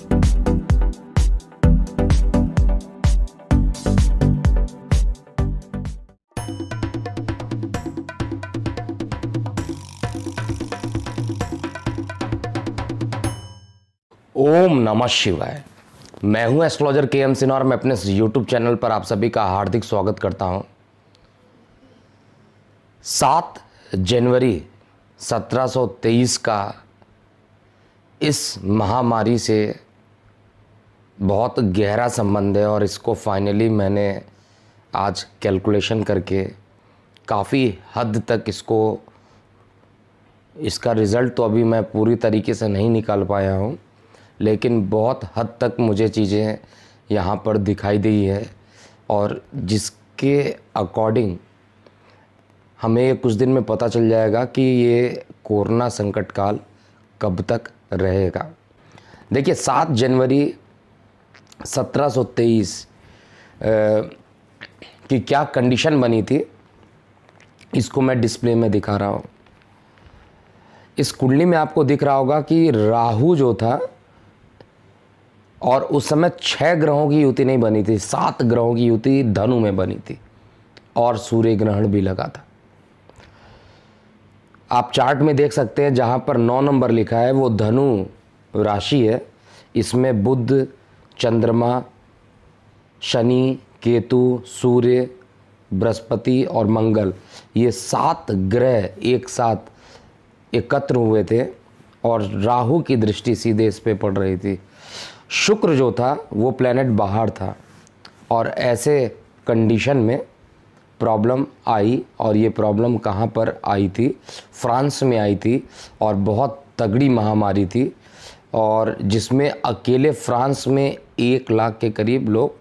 ओम नमः शिवाय मैं हूं एस्ट्रोलॉजर के एम सिन्हा और मैं अपने यूट्यूब चैनल पर आप सभी का हार्दिक स्वागत करता हूं सात जनवरी 1723 का इस महामारी से बहुत गहरा संबंध है और इसको फाइनली मैंने आज कैलकुलेशन करके काफ़ी हद तक इसको इसका रिज़ल्ट तो अभी मैं पूरी तरीके से नहीं निकाल पाया हूँ लेकिन बहुत हद तक मुझे चीज़ें यहाँ पर दिखाई दी है और जिसके अकॉर्डिंग हमें कुछ दिन में पता चल जाएगा कि ये कोरोना संकट काल कब तक रहेगा देखिए सात जनवरी 1723 की क्या कंडीशन बनी थी इसको मैं डिस्प्ले में दिखा रहा हूँ इस कुंडली में आपको दिख रहा होगा कि राहु जो था और उस समय छह ग्रहों की युति नहीं बनी थी सात ग्रहों की युति धनु में बनी थी और सूर्य ग्रहण भी लगा था आप चार्ट में देख सकते हैं जहां पर नौ नंबर लिखा है वो धनु राशि है इसमें बुद्ध चंद्रमा शनि केतु सूर्य बृहस्पति और मंगल ये सात ग्रह एक साथ एकत्र हुए थे और राहु की दृष्टि सीधे इस पर पड़ रही थी शुक्र जो था वो प्लेनेट बाहर था और ऐसे कंडीशन में प्रॉब्लम आई और ये प्रॉब्लम कहाँ पर आई थी फ्रांस में आई थी और बहुत तगड़ी महामारी थी और जिसमें अकेले फ्रांस में एक लाख के करीब लोग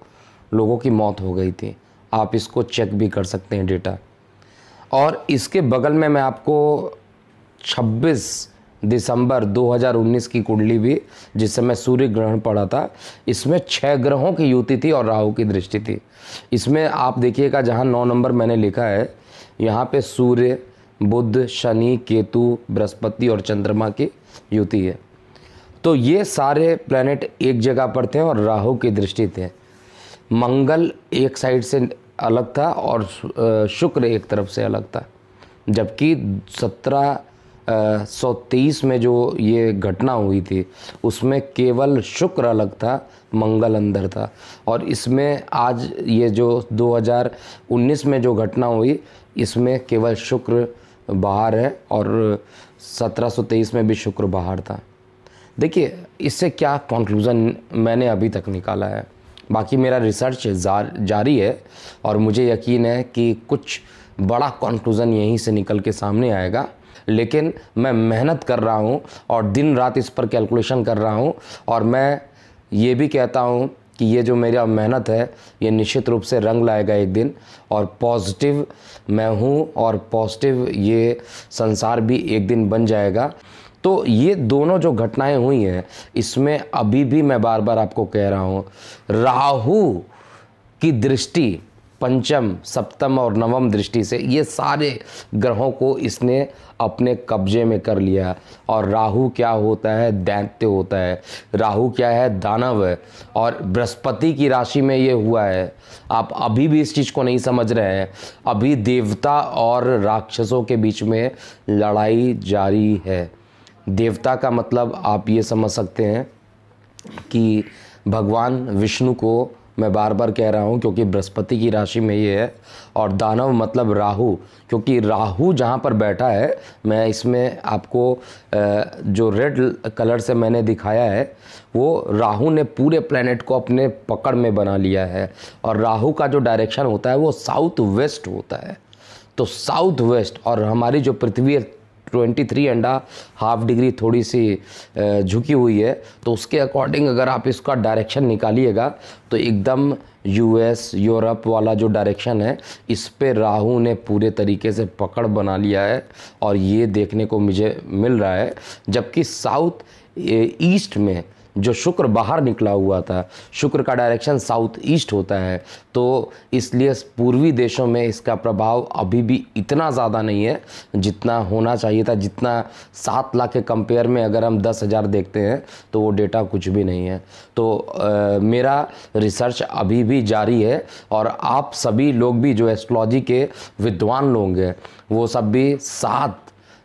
लोगों की मौत हो गई थी आप इसको चेक भी कर सकते हैं डेटा और इसके बगल में मैं आपको 26 दिसंबर 2019 की कुंडली भी जिस समय सूर्य ग्रहण पड़ा था इसमें छह ग्रहों की युति थी और राहु की दृष्टि थी इसमें आप देखिएगा जहाँ नौ नंबर मैंने लिखा है यहाँ पे सूर्य बुध शनि केतु बृहस्पति और चंद्रमा की युति है तो ये सारे प्लैनेट एक जगह पर थे और राहु की दृष्टि थे मंगल एक साइड से अलग था और शुक्र एक तरफ से अलग था जबकि सत्रह सौ तीस में जो ये घटना हुई थी उसमें केवल शुक्र अलग था मंगल अंदर था और इसमें आज ये जो 2019 में जो घटना हुई इसमें केवल शुक्र बाहर है और सत्रह सौ तेईस में भी शुक्र बाहर था देखिए इससे क्या कंक्लूज़न मैंने अभी तक निकाला है बाकी मेरा रिसर्च जारी है और मुझे यकीन है कि कुछ बड़ा कंक्लूज़न यहीं से निकल के सामने आएगा लेकिन मैं मेहनत कर रहा हूँ और दिन रात इस पर कैलकुलेशन कर रहा हूँ और मैं ये भी कहता हूँ कि ये जो मेरा मेहनत है ये निश्चित रूप से रंग लाएगा एक दिन और पॉजिटिव मैं हूँ और पॉजिटिव ये संसार भी एक दिन बन जाएगा तो ये दोनों जो घटनाएं हुई हैं इसमें अभी भी मैं बार बार आपको कह रहा हूँ राहु की दृष्टि पंचम सप्तम और नवम दृष्टि से ये सारे ग्रहों को इसने अपने कब्जे में कर लिया और राहु क्या होता है दैत्य होता है राहु क्या है दानव है और बृहस्पति की राशि में ये हुआ है आप अभी भी इस चीज़ को नहीं समझ रहे हैं अभी देवता और राक्षसों के बीच में लड़ाई जारी है देवता का मतलब आप ये समझ सकते हैं कि भगवान विष्णु को मैं बार बार कह रहा हूँ क्योंकि बृहस्पति की राशि में ये है और दानव मतलब राहु क्योंकि राहु जहाँ पर बैठा है मैं इसमें आपको जो रेड कलर से मैंने दिखाया है वो राहु ने पूरे प्लेनेट को अपने पकड़ में बना लिया है और राहु का जो डायरेक्शन होता है वो साउथ वेस्ट होता है तो साउथ वेस्ट और हमारी जो पृथ्वी 23 अंडा हाफ डिग्री थोड़ी सी झुकी हुई है तो उसके अकॉर्डिंग अगर आप इसका डायरेक्शन निकालिएगा तो एकदम यूएस यूरोप वाला जो डायरेक्शन है इस पर राहु ने पूरे तरीके से पकड़ बना लिया है और ये देखने को मुझे मिल रहा है जबकि साउथ ईस्ट में जो शुक्र बाहर निकला हुआ था शुक्र का डायरेक्शन साउथ ईस्ट होता है तो इसलिए पूर्वी देशों में इसका प्रभाव अभी भी इतना ज़्यादा नहीं है जितना होना चाहिए था जितना सात लाख के कंपेयर में अगर हम दस हज़ार देखते हैं तो वो डेटा कुछ भी नहीं है तो आ, मेरा रिसर्च अभी भी जारी है और आप सभी लोग भी जो एस्ट्रोलॉजी के विद्वान लोग हैं वो सब भी सात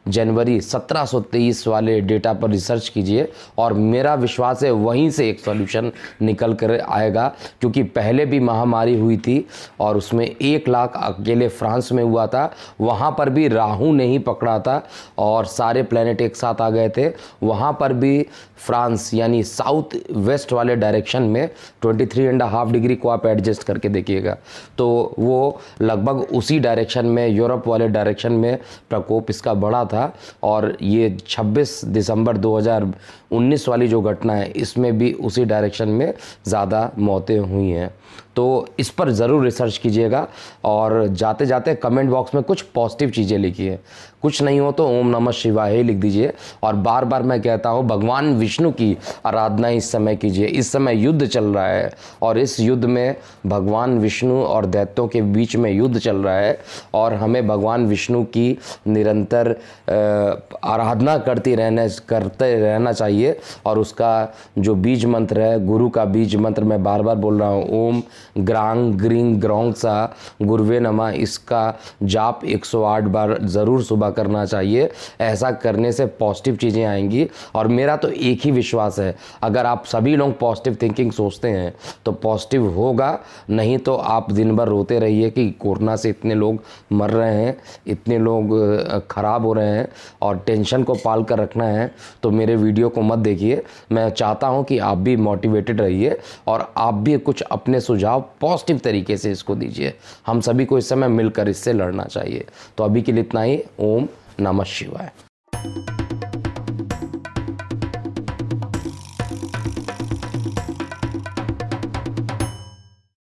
जनवरी 1723 वाले डेटा पर रिसर्च कीजिए और मेरा विश्वास है वहीं से एक सॉल्यूशन निकल कर आएगा क्योंकि पहले भी महामारी हुई थी और उसमें एक लाख अकेले फ्रांस में हुआ था वहाँ पर भी राहू नहीं पकड़ा था और सारे प्लानट एक साथ आ गए थे वहाँ पर भी फ्रांस यानी साउथ वेस्ट वाले डायरेक्शन में twenty three and half degree को आप एडजस्ट करके देखिएगा तो वो लगभग उसी डायरेक्शन में यूरोप वाले डायरेक्शन में प्रकोप इसका बढ़ा था और ये 26 दिसंबर 2019 वाली जो घटना है इसमें भी उसी डायरेक्शन में ज़्यादा मौतें हुई हैं तो इस पर ज़रूर रिसर्च कीजिएगा और जाते जाते कमेंट बॉक्स में कुछ पॉजिटिव चीज़ें लिखिए कुछ नहीं हो तो ओम नमः शिवाय ही लिख दीजिए और बार बार मैं कहता हूँ भगवान विष्णु की आराधना इस समय कीजिए इस समय युद्ध चल रहा है और इस युद्ध में भगवान विष्णु और दैत्यों के बीच में युद्ध चल रहा है और हमें भगवान विष्णु की निरंतर आराधना करती रहने करते रहना चाहिए चाहिए और उसका जो बीज मंत्र है गुरु का बीज मंत्र मैं बार बार बोल रहा हूँ ओम ग्रांग ग्रींग ग्रोंग सा गुरुवे नमा इसका जाप 108 बार ज़रूर सुबह करना चाहिए ऐसा करने से पॉजिटिव चीज़ें आएंगी और मेरा तो एक ही विश्वास है अगर आप सभी लोग पॉजिटिव थिंकिंग सोचते हैं तो पॉजिटिव होगा नहीं तो आप दिन भर रोते रहिए कि कोरोना से इतने लोग मर रहे हैं इतने लोग ख़राब हो रहे हैं और टेंशन को पाल कर रखना है तो मेरे वीडियो को मत देखिए मैं चाहता हूँ कि आप भी मोटिवेटेड रहिए और आप भी कुछ अपने सुझाव पॉजिटिव तरीके से इसको दीजिए हम सभी को इस समय मिलकर इससे लड़ना चाहिए तो अभी के लिए इतना ही ओम नमः शिवाय